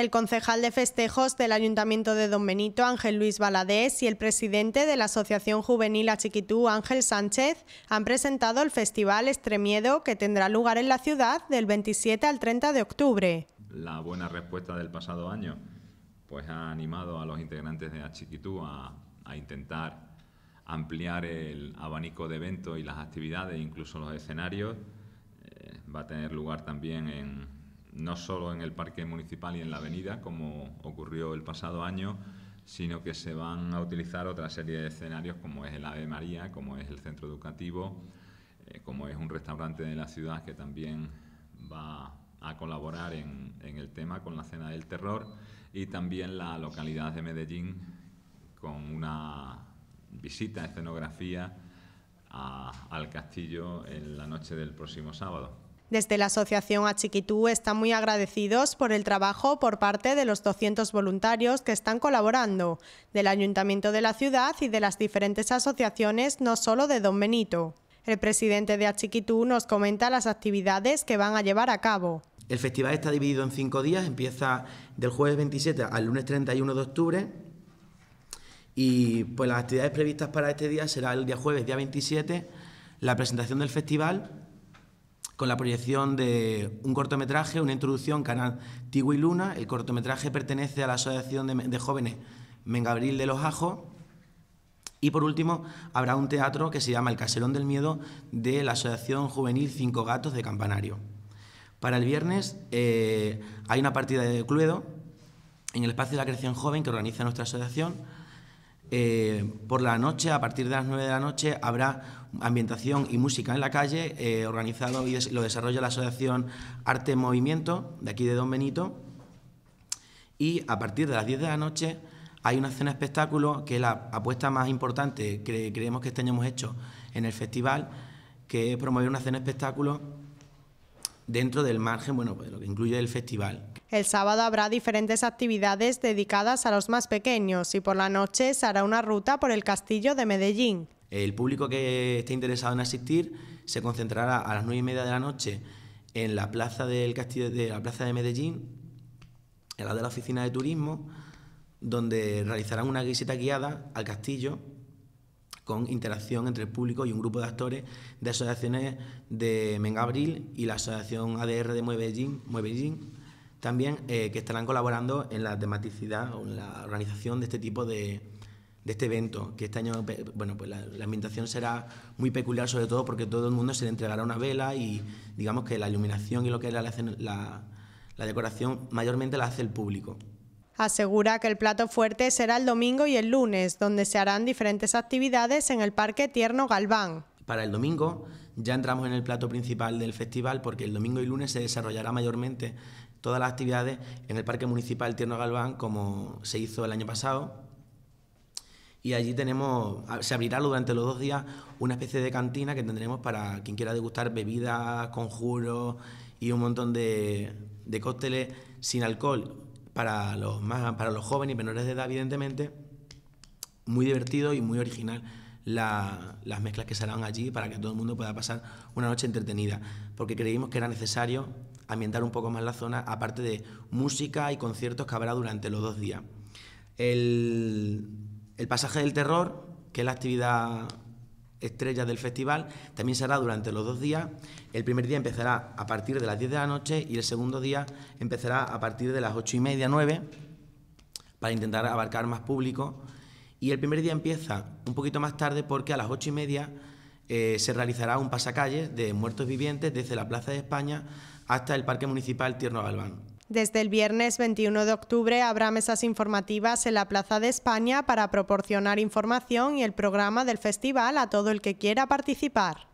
El concejal de festejos del Ayuntamiento de Don Benito, Ángel Luis Baladés, y el presidente de la Asociación Juvenil A Chiquitú, Ángel Sánchez, han presentado el Festival Estremiedo que tendrá lugar en la ciudad del 27 al 30 de octubre. La buena respuesta del pasado año pues ha animado a los integrantes de A Chiquitú a intentar ampliar el abanico de eventos y las actividades, incluso los escenarios. Eh, va a tener lugar también en, no solo en el parque municipal y en la avenida, como ocurrió el pasado año, sino que se van a utilizar otra serie de escenarios como es el Ave María, como es el centro educativo, eh, como es un restaurante de la ciudad que también va a colaborar en, el tema con la Cena del Terror y también la localidad de Medellín con una visita, escenografía al castillo en la noche del próximo sábado. Desde la Asociación Achiquitú están muy agradecidos por el trabajo por parte de los 200 voluntarios que están colaborando, del Ayuntamiento de la ciudad y de las diferentes asociaciones, no solo de Don Benito. El presidente de Achiquitú nos comenta las actividades que van a llevar a cabo. El festival está dividido en cinco días, empieza del jueves 27 al lunes 31 de octubre y pues las actividades previstas para este día será el día jueves, día 27, la presentación del festival con la proyección de un cortometraje, una introducción, canal Tigui y Luna. El cortometraje pertenece a la Asociación de, Jóvenes Mengabril de los Ajos. Y por último, habrá un teatro que se llama El Caserón del Miedo de la Asociación Juvenil Cinco Gatos de Campanario. Para el viernes eh, hay una partida de Cluedo en el espacio de la creación joven que organiza nuestra asociación eh, por la noche, a partir de las 9 de la noche, habrá ambientación y música en la calle, eh, organizado y lo desarrolla la Asociación Arte Movimiento, de aquí de Don Benito. Y a partir de las 10 de la noche hay una cena espectáculo, que es la apuesta más importante que creemos que este año hemos hecho en el festival, que es promover una cena espectáculo dentro del margen, bueno, pues lo que incluye el festival. El sábado habrá diferentes actividades dedicadas a los más pequeños y por la noche se hará una ruta por el castillo de Medellín. El público que esté interesado en asistir se concentrará a las nueve y media de la noche en la plaza del de la plaza de Medellín, en la de la oficina de turismo, donde realizarán una visita guiada al castillo con interacción entre el público y un grupo de actores de asociaciones de Mengabril y la asociación ADR de Medellín también eh, que estarán colaborando en la tematicidad o en la organización de este tipo de, de este evento, que este año, bueno, pues la, ambientación será muy peculiar, sobre todo porque todo el mundo se le entregará una vela y digamos que la iluminación y lo que es la, la decoración mayormente la hace el público. Asegura que el plato fuerte será el domingo y el lunes, donde se harán diferentes actividades en el Parque Tierno Galván. Para el domingo ya entramos en el plato principal del festival porque el domingo y lunes se desarrollará mayormente todas las actividades en el Parque Municipal Tierno Galván, como se hizo el año pasado. Y allí tenemos, se abrirá durante los dos días una especie de cantina que tendremos para quien quiera degustar bebidas, conjuros y un montón de, cócteles sin alcohol para los, más, para los jóvenes y menores de edad, evidentemente. Muy divertido y muy original las mezclas que se harán allí para que todo el mundo pueda pasar una noche entretenida, porque creímos que era necesario ambientar un poco más la zona, aparte de música y conciertos que habrá durante los dos días. El, pasaje del terror, que es la actividad estrella del festival, también será durante los dos días. El primer día empezará a partir de las 10 de la noche y el segundo día empezará a partir de las 8 y media, 9, para intentar abarcar más público. Y el primer día empieza un poquito más tarde porque a las 8 y media eh, se realizará un pasacalle de muertos vivientes desde la Plaza de España hasta el Parque Municipal Tierno Galván. Desde el viernes 21 de octubre habrá mesas informativas en la Plaza de España para proporcionar información y el programa del festival a todo el que quiera participar.